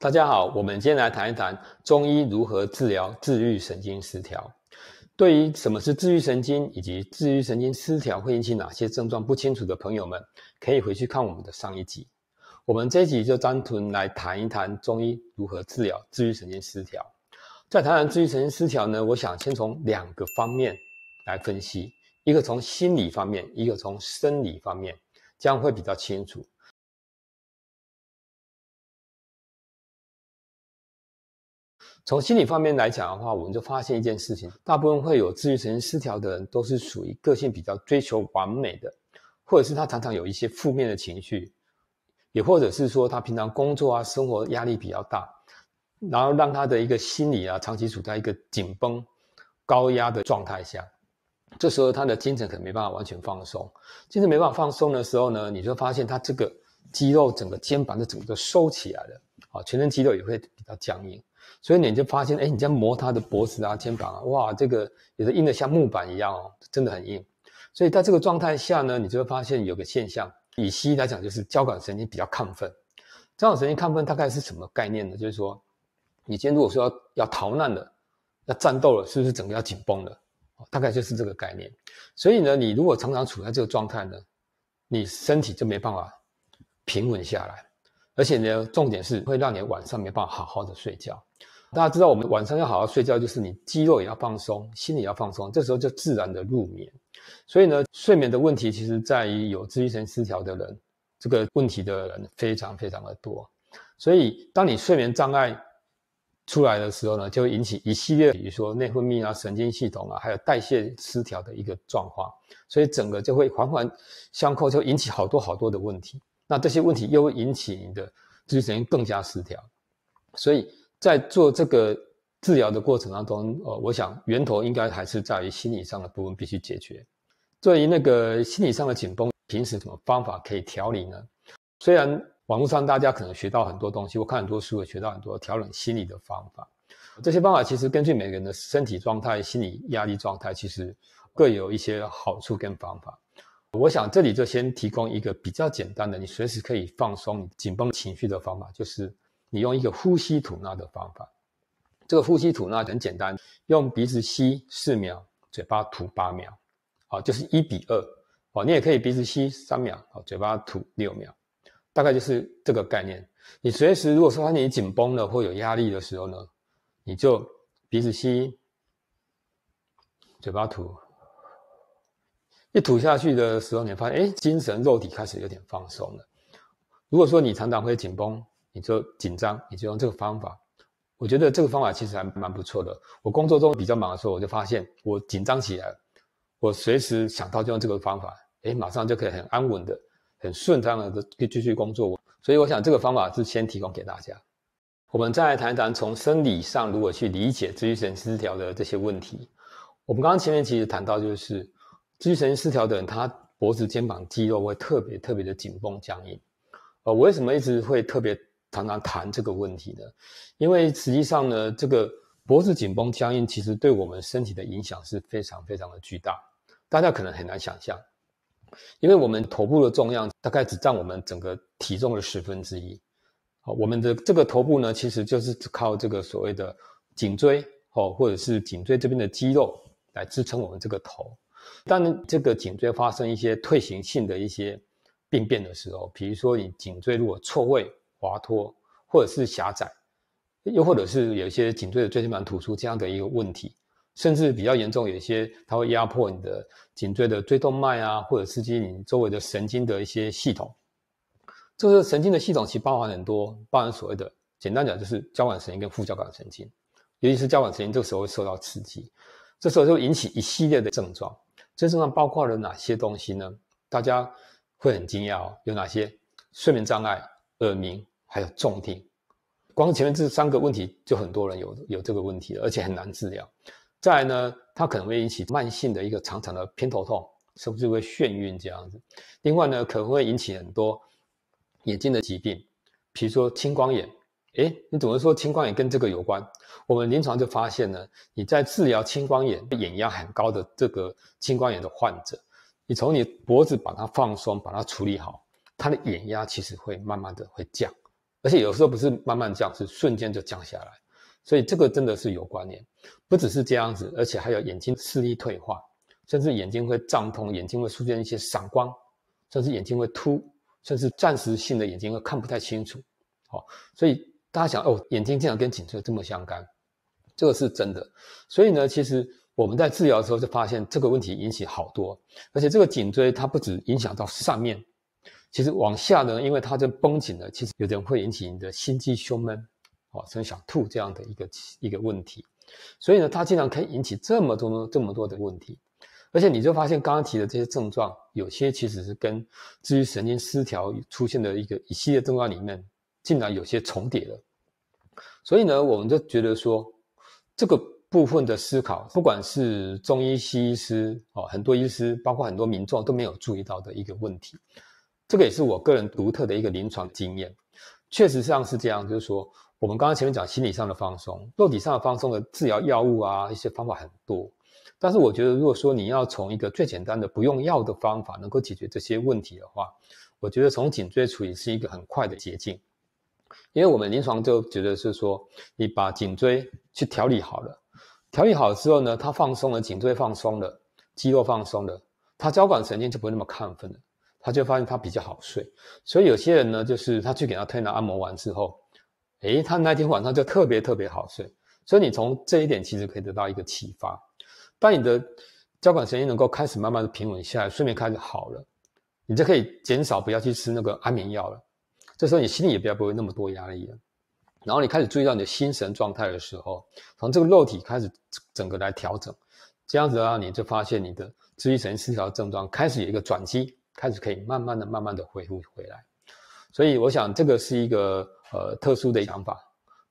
大家好，我们今天来谈一谈中医如何治疗治愈神经失调。对于什么是治愈神经以及治愈神经失调会引起哪些症状不清楚的朋友们，可以回去看我们的上一集。我们这集就单纯来谈一谈中医如何治疗治愈神经失调。在谈治愈神经失调呢，我想先从两个方面来分析，一个从心理方面，一个从生理方面，这样会比较清楚。从心理方面来讲的话，我们就发现一件事情：，大部分会有自愈神经失调的人，都是属于个性比较追求完美的，或者是他常常有一些负面的情绪，也或者是说他平常工作啊、生活压力比较大，然后让他的一个心理啊长期处在一个紧绷、高压的状态下，这时候他的精神可能没办法完全放松。精神没办法放松的时候呢，你就发现他这个肌肉整个肩膀的整个收起来了，啊，全身肌肉也会比较僵硬。所以你就发现，哎，你这样磨他的脖子啊、肩膀啊，哇，这个也是硬的像木板一样哦，真的很硬。所以在这个状态下呢，你就会发现有个现象，以西医来讲就是交感神经比较亢奋。交感神经亢奋大概是什么概念呢？就是说，你今天如果说要要逃难了，要战斗了，是不是整个要紧绷了？大概就是这个概念。所以呢，你如果常常处在这个状态呢，你身体就没办法平稳下来，而且呢，重点是会让你晚上没办法好好的睡觉。大家知道，我们晚上要好好睡觉，就是你肌肉也要放松，心也要放松，这时候就自然的入眠。所以呢，睡眠的问题其实在于有自律神失调的人，这个问题的人非常非常的多。所以，当你睡眠障碍出来的时候呢，就引起一系列，比如说内分泌啊、神经系统啊，还有代谢失调的一个状况。所以，整个就会环环相扣，就引起好多好多的问题。那这些问题又会引起你的自律神经更加失调，所以。在做这个治疗的过程当中，呃，我想源头应该还是在于心理上的部分必须解决。对于那个心理上的紧绷，平时什么方法可以调理呢？虽然网络上大家可能学到很多东西，我看很多书也学到很多调整心理的方法。这些方法其实根据每个人的身体状态、心理压力状态，其实各有一些好处跟方法。我想这里就先提供一个比较简单的，你随时可以放松你紧绷情绪的方法，就是。你用一个呼吸吐纳的方法，这个呼吸吐纳很简单，用鼻子吸四秒，嘴巴吐八秒，好，就是一比二好，你也可以鼻子吸三秒，好，嘴巴吐六秒，大概就是这个概念。你随时如果说发现你紧绷了或有压力的时候呢，你就鼻子吸，嘴巴吐，一吐下去的时候，你发现哎，精神肉体开始有点放松了。如果说你常常会紧绷，你就紧张，你就用这个方法。我觉得这个方法其实还蛮不错的。我工作中比较忙的时候，我就发现我紧张起来，我随时想到就用这个方法，哎，马上就可以很安稳的、很顺畅的继续工作。所以我想这个方法是先提供给大家。我们再来谈一谈从生理上如何去理解自律神经失调的这些问题。我们刚刚前面其实谈到，就是自律神经失调的人，他脖子、肩膀肌肉会特别特别的紧绷、僵硬。呃，我为什么一直会特别？常常谈这个问题呢，因为实际上呢，这个脖子紧绷僵硬，其实对我们身体的影响是非常非常的巨大。大家可能很难想象，因为我们头部的重量大概只占我们整个体重的十分之一，好，我们的这个头部呢，其实就是靠这个所谓的颈椎哦，或者是颈椎这边的肌肉来支撑我们这个头。当这个颈椎发生一些退行性的一些病变的时候，比如说你颈椎如果错位。滑脱，或者是狭窄，又或者是有一些颈椎的椎间盘突出这样的一个问题，甚至比较严重，有一些它会压迫你的颈椎的椎动脉啊，或者刺激你周围的神经的一些系统。这个神经的系统其实包含很多，包含所谓的。简单讲，就是交感神经跟副交感神经，尤其是交感神经，这个时候会受到刺激，这时候就引起一系列的症状。这症状包括了哪些东西呢？大家会很惊讶哦，有哪些？睡眠障碍、耳鸣。还有重听，光前面这三个问题就很多人有有这个问题了，而且很难治疗。再来呢，它可能会引起慢性的一个长长的偏头痛，甚至会眩晕这样子。另外呢，可能会引起很多眼睛的疾病，比如说青光眼。诶，你总是说青光眼跟这个有关，我们临床就发现呢，你在治疗青光眼眼压很高的这个青光眼的患者，你从你脖子把它放松，把它处理好，他的眼压其实会慢慢的会降。而且有时候不是慢慢降，是瞬间就降下来，所以这个真的是有关联，不只是这样子，而且还有眼睛视力退化，甚至眼睛会胀痛，眼睛会出现一些闪光，甚至眼睛会凸，甚至暂时性的眼睛会看不太清楚。哦，所以大家想，哦，眼睛竟然跟颈椎这么相干，这个是真的。所以呢，其实我们在治疗的时候就发现这个问题引起好多，而且这个颈椎它不止影响到上面。其实往下呢，因为它在绷紧了，其实有人会引起你的心肌胸闷，哦，甚至想吐这样的一个一个问题，所以呢，它竟然可以引起这么多、这么多的问题，而且你就发现刚刚提的这些症状，有些其实是跟至于神经失调出现的一个一系列症状里面，竟然有些重叠了，所以呢，我们就觉得说，这个部分的思考，不管是中医、西医师，哦，很多医师，包括很多民众都没有注意到的一个问题。这个也是我个人独特的一个临床经验，确实上是这样，就是说，我们刚刚前面讲心理上的放松、肉体上的放松的治疗药物啊，一些方法很多。但是我觉得，如果说你要从一个最简单的不用药的方法能够解决这些问题的话，我觉得从颈椎处理是一个很快的捷径，因为我们临床就觉得是说，你把颈椎去调理好了，调理好之后呢，它放松了，颈椎放松了，肌肉放松了，它交感神经就不会那么亢奋了。他就发现他比较好睡，所以有些人呢，就是他去给他推拿按摩完之后，诶，他那天晚上就特别特别好睡。所以你从这一点其实可以得到一个启发：，当你的交感神经能够开始慢慢的平稳下来，睡眠开始好了，你就可以减少不要去吃那个安眠药了。这时候你心里也不要不会那么多压力了。然后你开始注意到你的心神状态的时候，从这个肉体开始整个来调整，这样子的话，你就发现你的自律神经失调症状开始有一个转机。开始可以慢慢的、慢慢的恢复回来，所以我想这个是一个呃特殊的想法。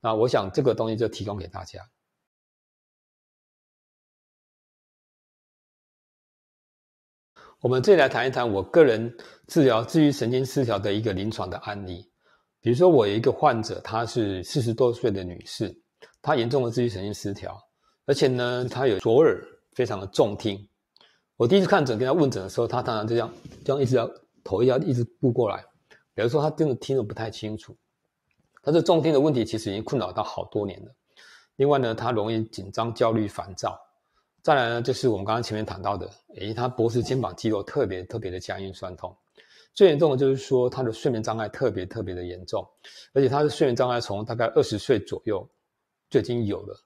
那我想这个东西就提供给大家。我们里来谈一谈我个人治疗治愈神经失调的一个临床的案例。比如说，我有一个患者，她是四十多岁的女士，她严重的自愈神经失调，而且呢，她有左耳非常的重听。我第一次看诊跟他问诊的时候，他当然这样这样一直要头要一直步过来。比如说他真的听得不太清楚，他是重听的问题其实已经困扰到好多年了。另外呢，他容易紧张、焦虑、烦躁。再来呢，就是我们刚刚前面谈到的，哎，他脖子、肩膀、肌肉特别特别的僵硬、酸痛。最严重的就是说他的睡眠障碍特别特别的严重，而且他的睡眠障碍从大概二十岁左右就已经有了，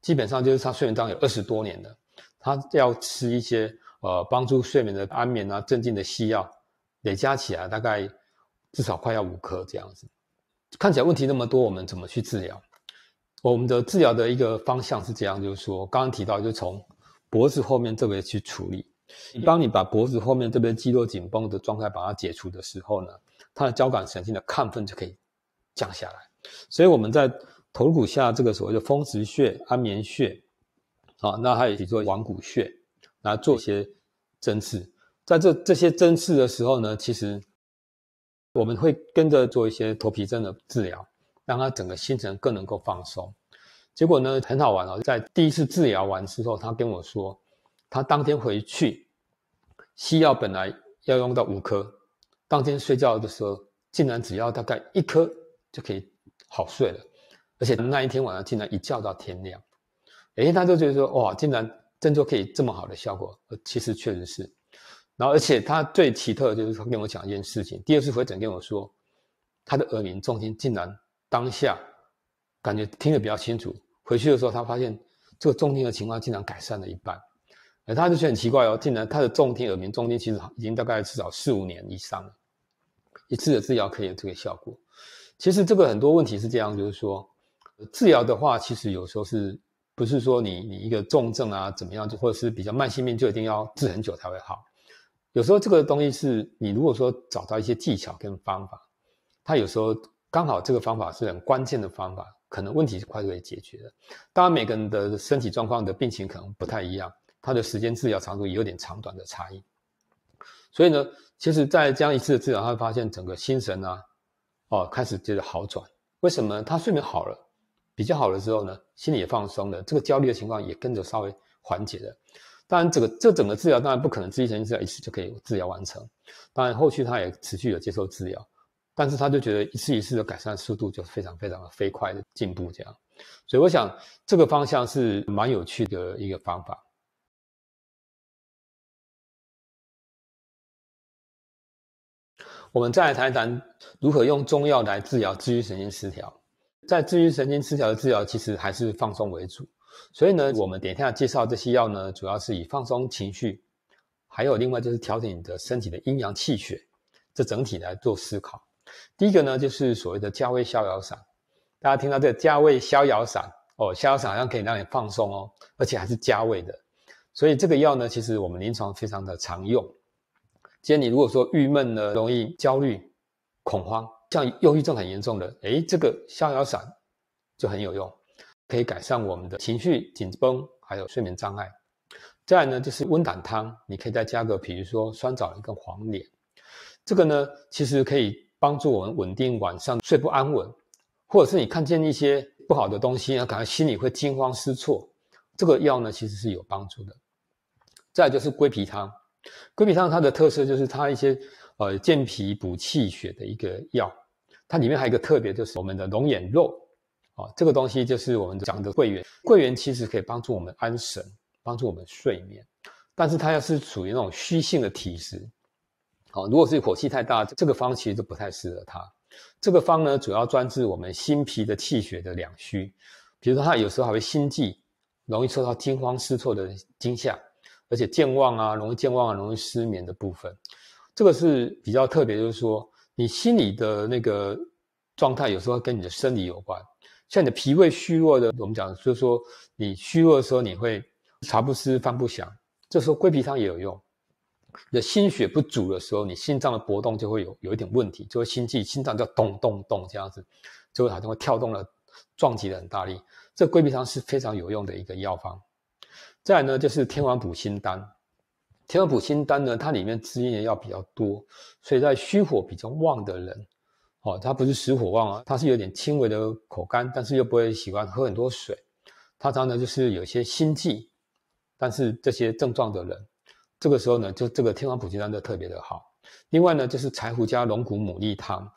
基本上就是他睡眠障有二十多年了，他要吃一些。呃，帮助睡眠的安眠啊，镇静的西药，累加起来大概至少快要五颗这样子。看起来问题那么多，我们怎么去治疗？我们的治疗的一个方向是这样，就是说刚刚提到，就从脖子后面这边去处理，当你把脖子后面这边肌肉紧绷的状态把它解除的时候呢，它的交感神经的亢奋就可以降下来。所以我们在头骨下这个所谓的风池穴、安眠穴，啊，那还有如做腕骨穴。来做一些针刺，在这这些针刺的时候呢，其实我们会跟着做一些头皮针的治疗，让他整个心神更能够放松。结果呢，很好玩哦，在第一次治疗完之后，他跟我说，他当天回去西药本来要用到五颗，当天睡觉的时候竟然只要大概一颗就可以好睡了，而且那一天晚上竟然一觉到天亮。哎，他就觉得说，哇，竟然。真的可以这么好的效果？呃，其实确实是。然后，而且他最奇特的就是他跟我讲一件事情：第二次回诊跟我说，他的耳鸣、重心竟然当下感觉听得比较清楚。回去的时候，他发现这个重听的情况竟然改善了一半。而他就觉得很奇怪哦，竟然他的重听、耳鸣、重心其实已经大概至少四五年以上了，一次的治疗可以有这个效果。其实这个很多问题是这样，就是说治疗的话，其实有时候是。不是说你你一个重症啊怎么样，或者是比较慢性病就一定要治很久才会好。有时候这个东西是你如果说找到一些技巧跟方法，它有时候刚好这个方法是很关键的方法，可能问题是快速以解决的。当然每个人的身体状况的病情可能不太一样，它的时间治疗长度也有点长短的差异。所以呢，其实，在这样一次的治疗，他会发现整个心神啊，哦，开始觉得好转。为什么？他睡眠好了。比较好的时候呢，心里也放松了，这个焦虑的情况也跟着稍微缓解了。当然，整个这整个治疗当然不可能治愈神经失调一次就可以治疗完成，当然后续他也持续的接受治疗，但是他就觉得一次一次的改善速度就非常非常的飞快的进步这样。所以我想这个方向是蛮有趣的一个方法。我们再来谈谈如何用中药来治疗自愈神经失调。在治愈神经失调的治疗，其实还是放松为主。所以呢，我们一下介绍这些药呢，主要是以放松情绪，还有另外就是调整你的身体的阴阳气血，这整体来做思考。第一个呢，就是所谓的加味逍遥散。大家听到这个加味逍遥散哦，逍遥散好像可以让你放松哦，而且还是加味的。所以这个药呢，其实我们临床非常的常用。今天你如果说郁闷呢，容易焦虑、恐慌。像忧郁症很严重的，诶，这个逍遥散就很有用，可以改善我们的情绪紧绷，还有睡眠障碍。再呢，就是温胆汤，你可以再加个，比如说酸枣仁跟黄连，这个呢，其实可以帮助我们稳定晚上睡不安稳，或者是你看见一些不好的东西后感觉心里会惊慌失措，这个药呢，其实是有帮助的。再就是归脾汤，归脾汤它的特色就是它一些呃健脾补气血的一个药。它里面还有一个特别，就是我们的龙眼肉，哦，这个东西就是我们讲的桂圆。桂圆其实可以帮助我们安神，帮助我们睡眠。但是它要是属于那种虚性的体质，哦，如果是火气太大，这个方其实就不太适合它。这个方呢，主要专治我们心脾的气血的两虚，比如说他有时候还会心悸，容易受到惊慌失措的惊吓，而且健忘啊，容易健忘，容易失眠的部分。这个是比较特别，就是说。你心理的那个状态有时候跟你的生理有关，像你的脾胃虚弱的，我们讲就是说你虚弱的时候，你会茶不思饭不想，这时候桂皮汤也有用。你的心血不足的时候，你心脏的搏动就会有有一点问题，就会心悸，心脏就咚咚咚这样子，就会好像会跳动了，撞击的很大力。这桂皮汤是非常有用的一个药方。再呢就是天王补心丹。天王补心丹呢，它里面滋阴的药比较多，所以在虚火比较旺的人，哦，它不是实火旺啊，它是有点轻微的口干，但是又不会喜欢喝很多水，它常常就是有些心悸，但是这些症状的人，这个时候呢，就这个天王补心丹就特别的好。另外呢，就是柴胡加龙骨牡蛎汤，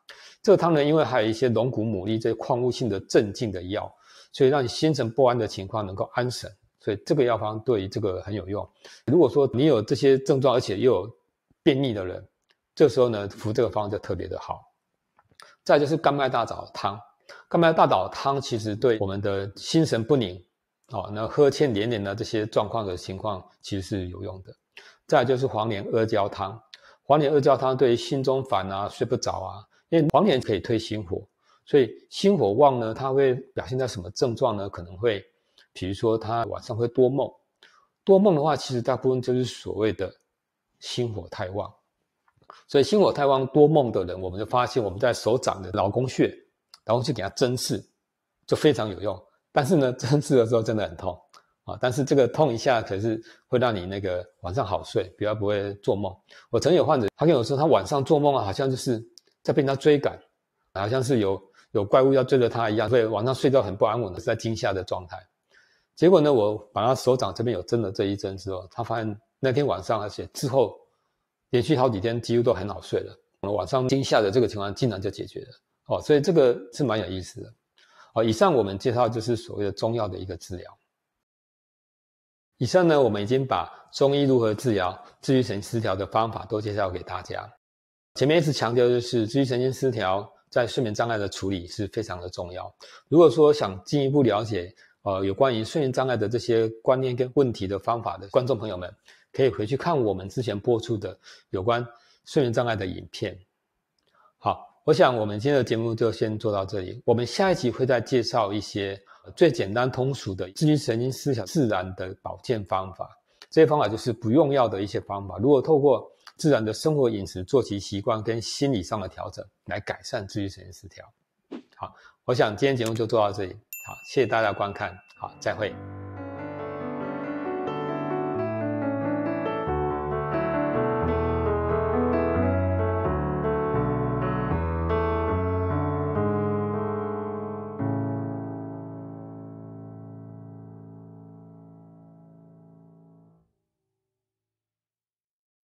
这个汤呢，因为还有一些龙骨牡蛎这些矿物性的镇静的药，所以让你心神不安的情况能够安神。所以这个药方对于这个很有用。如果说你有这些症状，而且又有便秘的人，这时候呢服这个方就特别的好。再就是甘麦大枣汤，甘麦大枣汤其实对我们的心神不宁，哦，那喝欠连连的这些状况的情况，其实是有用的。再就是黄连阿胶汤，黄连阿胶汤对于心中烦啊、睡不着啊，因为黄连可以推心火，所以心火旺呢，它会表现在什么症状呢？可能会。比如说他晚上会多梦，多梦的话，其实大部分就是所谓的心火太旺。所以心火太旺多梦的人，我们就发现我们在手掌的劳宫穴，然后去给他针刺，就非常有用。但是呢，针刺的时候真的很痛啊！但是这个痛一下，可是会让你那个晚上好睡，比较不会做梦。我曾经有患者，他跟我说，他晚上做梦啊，好像就是在被人家追赶，好像是有有怪物要追着他一样，所以晚上睡觉很不安稳，的，是在惊吓的状态。结果呢，我把他手掌这边有针的这一针之后，他发现那天晚上而且之后连续好几天几乎都很好睡了。我晚上惊吓的这个情况竟然就解决了哦，所以这个是蛮有意思的。好，以上我们介绍就是所谓的中药的一个治疗。以上呢，我们已经把中医如何治疗自愈神经失调的方法都介绍给大家。前面一直强调就是自愈神经失调在睡眠障碍的处理是非常的重要。如果说想进一步了解，呃，有关于睡眠障碍的这些观念跟问题的方法的观众朋友们，可以回去看我们之前播出的有关睡眠障碍的影片。好，我想我们今天的节目就先做到这里。我们下一集会再介绍一些最简单通俗的自律神经思想自然的保健方法。这些方法就是不用药的一些方法，如果透过自然的生活饮食作息习惯跟心理上的调整来改善自律神经失调。好，我想今天节目就做到这里。好，谢谢大家观看，好，再会。